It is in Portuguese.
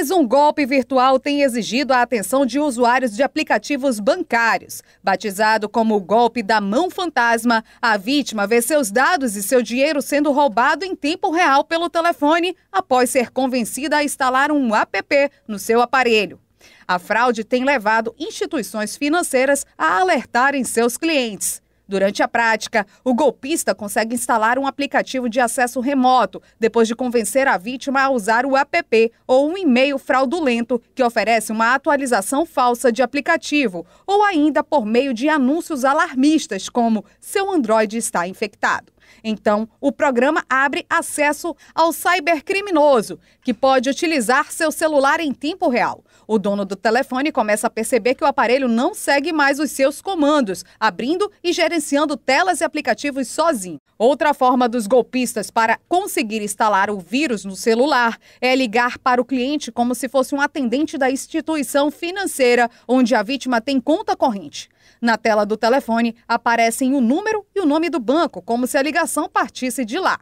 Mais um golpe virtual tem exigido a atenção de usuários de aplicativos bancários. Batizado como o golpe da mão fantasma, a vítima vê seus dados e seu dinheiro sendo roubado em tempo real pelo telefone após ser convencida a instalar um app no seu aparelho. A fraude tem levado instituições financeiras a alertarem seus clientes. Durante a prática, o golpista consegue instalar um aplicativo de acesso remoto, depois de convencer a vítima a usar o app ou um e-mail fraudulento que oferece uma atualização falsa de aplicativo, ou ainda por meio de anúncios alarmistas como seu Android está infectado. Então, o programa abre acesso ao cybercriminoso, que pode utilizar seu celular em tempo real. O dono do telefone começa a perceber que o aparelho não segue mais os seus comandos, abrindo e gerenciando gerenciando telas e aplicativos sozinho. Outra forma dos golpistas para conseguir instalar o vírus no celular é ligar para o cliente como se fosse um atendente da instituição financeira onde a vítima tem conta corrente. Na tela do telefone aparecem o número e o nome do banco, como se a ligação partisse de lá.